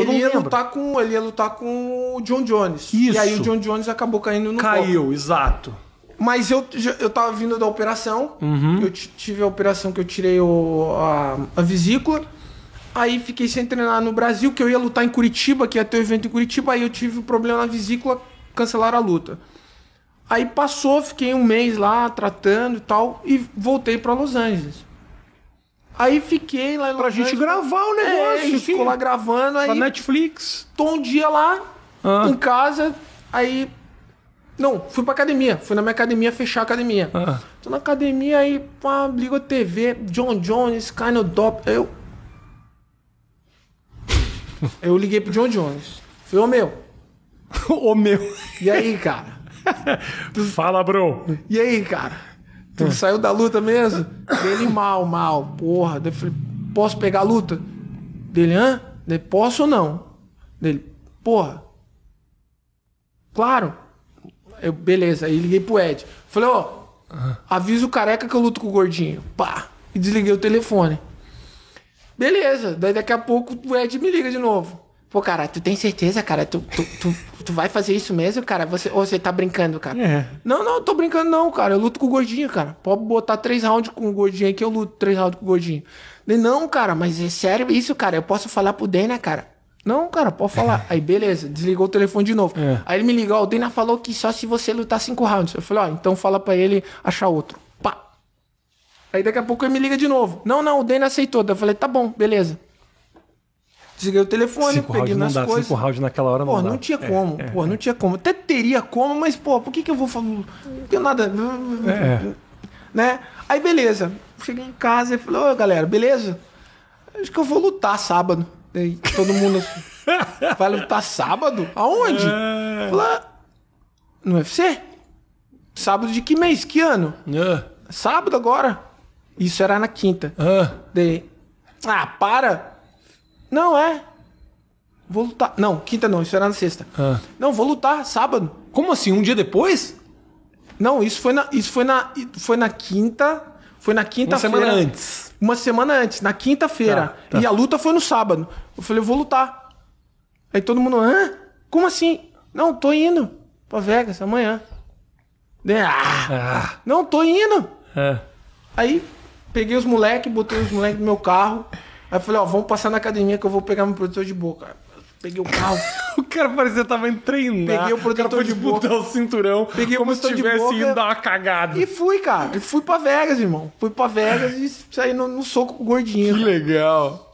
ele ia lutar com ele ia lutar com o John Jones. Isso. E aí o John Jones acabou caindo no Caiu, exato. Mas eu, eu tava vindo da operação. Uhum. Eu tive a operação que eu tirei o, a, a, vesícula. Aí fiquei sem treinar no Brasil, que eu ia lutar em Curitiba, que ia ter o um evento em Curitiba. Aí eu tive um problema na vesícula, cancelaram a luta. Aí passou, fiquei um mês lá tratando e tal, e voltei para Los Angeles. Aí fiquei lá. Pra gente gravar o negócio. É, a gente ficou lá gravando. Aí, pra Netflix. Tô um dia lá, ah. em casa, aí. Não, fui pra academia. Fui na minha academia fechar a academia. Ah. Tô na academia, aí, pá, ligo a TV, John Jones, Kind of Dop. Eu. Eu liguei pro John Jones. Falei, ô meu. ô meu. E aí, cara? Fala, bro. E aí, cara? Tu é. saiu da luta mesmo? Dele mal, mal, porra. eu falei, posso pegar a luta? Dele, hã? Dele, posso ou não? Dele, porra. Claro. Eu, beleza, aí liguei pro Ed. Falei, ó, oh, uhum. avisa o careca que eu luto com o gordinho. Pá! E desliguei o telefone. Beleza, daí daqui a pouco o Ed me liga de novo. Pô, cara, tu tem certeza, cara? Tu, tu, tu, tu, vai fazer isso mesmo, cara? Você, ou você tá brincando, cara? É. Não, não, tô brincando não, cara. Eu luto com o gordinho, cara. Pode botar três rounds com o gordinho aqui, eu luto três rounds com o gordinho. Ele, não, cara, mas é sério isso, cara. Eu posso falar pro Dana, cara. Não, cara, pode falar. Aí, beleza, desligou o telefone de novo. É. Aí ele me ligou, o Dana falou que só se você lutar cinco rounds. Eu falei, ó, oh, então fala pra ele achar outro. Pá. Aí daqui a pouco ele me liga de novo. Não, não, o Dana aceitou. Eu falei, tá bom, beleza. Desliguei o telefone, cinco peguei minhas não coisas. Cinco rounds naquela hora não Pô, não tinha é, como. É, pô, é, não é. tinha como. Até teria como, mas, pô, por que, que eu vou falar? Não tem nada. É. Né? Aí, beleza. Cheguei em casa e falei, ô, galera, beleza? Acho que eu vou lutar sábado. Aí, todo mundo vai lutar sábado? Aonde? É. Falei, no UFC? Sábado de que mês? Que ano? É. Sábado agora. Isso era na quinta. É. Daí, ah, para! Não, é. Vou lutar. Não, quinta não, isso era na sexta. Ah. Não, vou lutar sábado. Como assim? Um dia depois? Não, isso foi na, isso foi na, foi na quinta. Foi na quinta-feira. Uma semana antes. Uma semana antes, na quinta-feira. Tá, tá. E a luta foi no sábado. Eu falei, eu vou lutar. Aí todo mundo, hã? Como assim? Não, tô indo pra Vegas amanhã. Ah, ah. Não, tô indo. É. Aí peguei os moleques, botei os moleques no meu carro. Aí eu falei, ó, vamos passar na academia que eu vou pegar meu protetor de boca. Peguei o carro. o cara parecia que tava indo treinar. Peguei o protetor o de boca. o cinturão. Peguei como o se tivesse boca, indo dar uma cagada. E fui, cara. E fui pra Vegas, irmão. Fui pra Vegas e saí no, no soco com gordinho. Que cara. legal.